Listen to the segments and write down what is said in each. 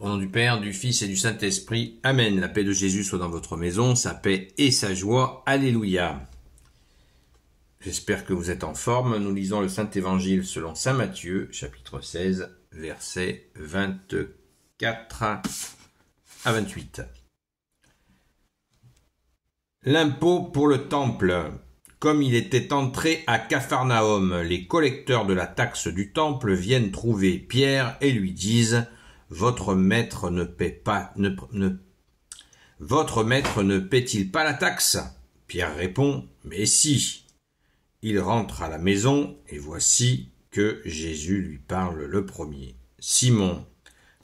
Au nom du Père, du Fils et du Saint-Esprit, Amen. La paix de Jésus soit dans votre maison, sa paix et sa joie. Alléluia. J'espère que vous êtes en forme. Nous lisons le Saint Évangile selon Saint Matthieu, chapitre 16, versets 24 à 28. L'impôt pour le temple. Comme il était entré à Capharnaüm, les collecteurs de la taxe du temple viennent trouver Pierre et lui disent votre maître ne paie pas, ne, ne, votre maître ne paie-t-il pas la taxe? Pierre répond, mais si. Il rentre à la maison, et voici que Jésus lui parle le premier. Simon,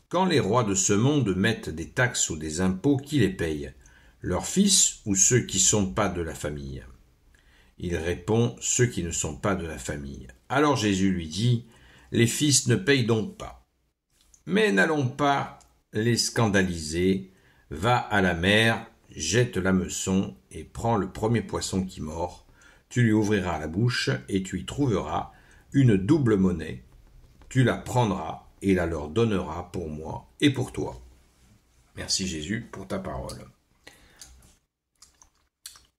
quand les rois de ce monde mettent des taxes ou des impôts, qui les payent Leurs fils ou ceux qui ne sont pas de la famille Il répond Ceux qui ne sont pas de la famille. Alors Jésus lui dit Les fils ne payent donc pas. Mais n'allons pas les scandaliser. Va à la mer, jette meçon et prends le premier poisson qui mord. Tu lui ouvriras la bouche et tu y trouveras une double monnaie. Tu la prendras et la leur donneras pour moi et pour toi. Merci Jésus pour ta parole.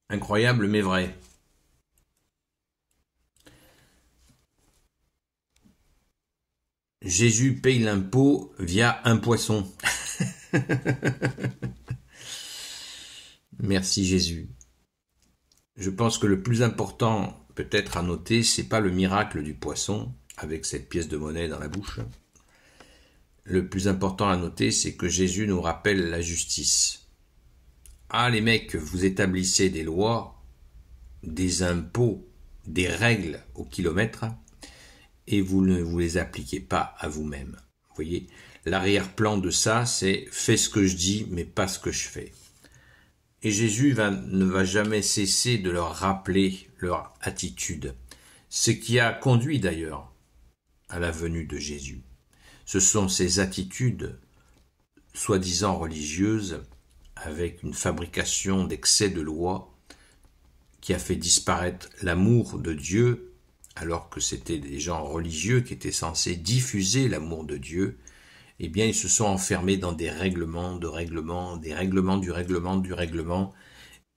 Incroyable mais vrai. Jésus paye l'impôt via un poisson. Merci Jésus. Je pense que le plus important peut-être à noter, c'est pas le miracle du poisson avec cette pièce de monnaie dans la bouche. Le plus important à noter, c'est que Jésus nous rappelle la justice. Ah les mecs, vous établissez des lois, des impôts, des règles au kilomètre, et vous ne vous les appliquez pas à vous-même. Vous voyez, l'arrière-plan de ça, c'est fais ce que je dis, mais pas ce que je fais. Et Jésus ne va jamais cesser de leur rappeler leur attitude, ce qui a conduit d'ailleurs à la venue de Jésus. Ce sont ces attitudes soi-disant religieuses avec une fabrication d'excès de loi qui a fait disparaître l'amour de Dieu alors que c'était des gens religieux qui étaient censés diffuser l'amour de Dieu, eh bien ils se sont enfermés dans des règlements, de règlements, des règlements, du règlement, du règlement,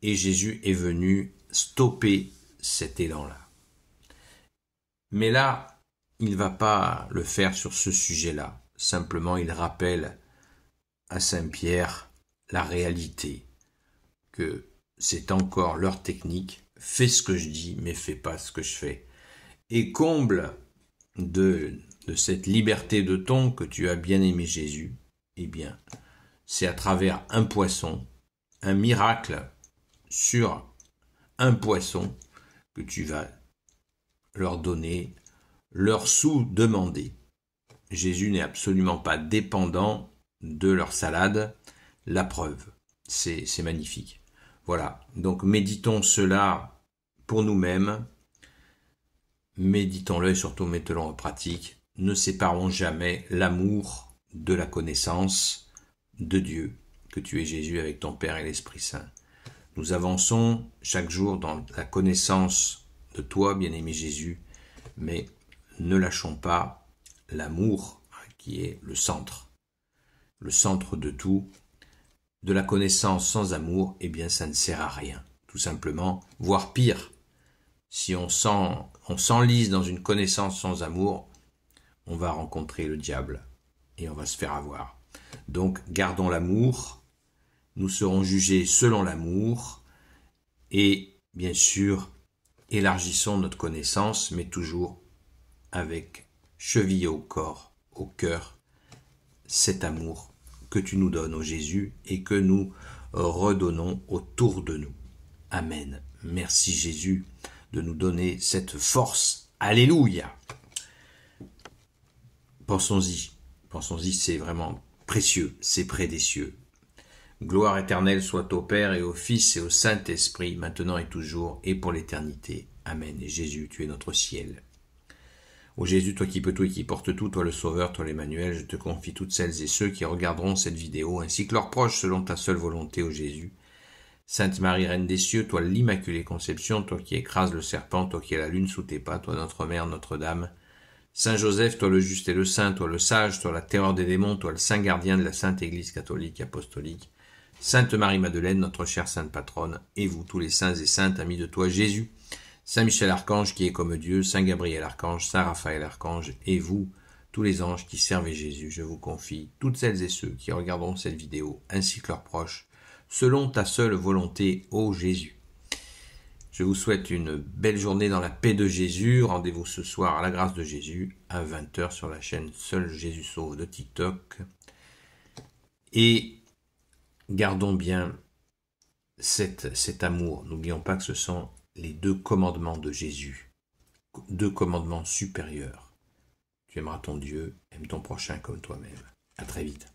et Jésus est venu stopper cet élan-là. Mais là, il ne va pas le faire sur ce sujet-là. Simplement, il rappelle à Saint-Pierre la réalité, que c'est encore leur technique, fais ce que je dis, mais fais pas ce que je fais. Et comble de, cette liberté de ton que tu as bien aimé Jésus, eh bien, c'est à travers un poisson, un miracle sur un poisson que tu vas leur donner leur sous demander Jésus n'est absolument pas dépendant de leur salade. La preuve, c'est magnifique. Voilà, donc méditons cela pour nous-mêmes, méditons-le et surtout mettons-le en pratique. Ne séparons jamais l'amour de la connaissance de Dieu, que tu es Jésus avec ton Père et l'Esprit Saint. Nous avançons chaque jour dans la connaissance de toi, bien-aimé Jésus, mais ne lâchons pas l'amour qui est le centre, le centre de tout. De la connaissance sans amour, eh bien ça ne sert à rien, tout simplement, voire pire, si on s'enlise dans une connaissance sans amour, on va rencontrer le diable et on va se faire avoir. Donc gardons l'amour, nous serons jugés selon l'amour et bien sûr élargissons notre connaissance mais toujours avec cheville au corps, au cœur, cet amour que tu nous donnes, au Jésus, et que nous redonnons autour de nous. Amen. Merci Jésus de nous donner cette force. Alléluia. Pensons-y. Pensons-y, c'est vraiment précieux, c'est près des cieux. Gloire éternelle soit au Père et au Fils et au Saint-Esprit, maintenant et toujours, et pour l'éternité. Amen. Et Jésus, tu es notre ciel. Ô Jésus, toi qui peux tout et qui portes tout, toi le Sauveur, toi l'Emmanuel, je te confie toutes celles et ceux qui regarderont cette vidéo, ainsi que leurs proches selon ta seule volonté, ô Jésus. Sainte Marie, Reine des cieux, toi l'Immaculée Conception, toi qui écrases le serpent, toi qui es la lune sous tes pas, toi notre Mère, Notre-Dame. Saint Joseph, toi le juste et le saint, toi le sage, toi la terreur des démons, toi le saint gardien de la Sainte Église catholique apostolique. Sainte Marie-Madeleine, notre chère Sainte Patronne, et vous tous les saints et saintes, amis de toi Jésus. Saint Michel Archange qui est comme Dieu, Saint Gabriel Archange, Saint Raphaël Archange, et vous, tous les anges qui servez Jésus, je vous confie toutes celles et ceux qui regarderont cette vidéo, ainsi que leurs proches, selon ta seule volonté, ô Jésus. Je vous souhaite une belle journée dans la paix de Jésus. Rendez-vous ce soir à la grâce de Jésus à 20h sur la chaîne Seul Jésus Sauve de TikTok. Et gardons bien cet, cet amour. N'oublions pas que ce sont les deux commandements de Jésus, deux commandements supérieurs. Tu aimeras ton Dieu, aime ton prochain comme toi-même. À très vite.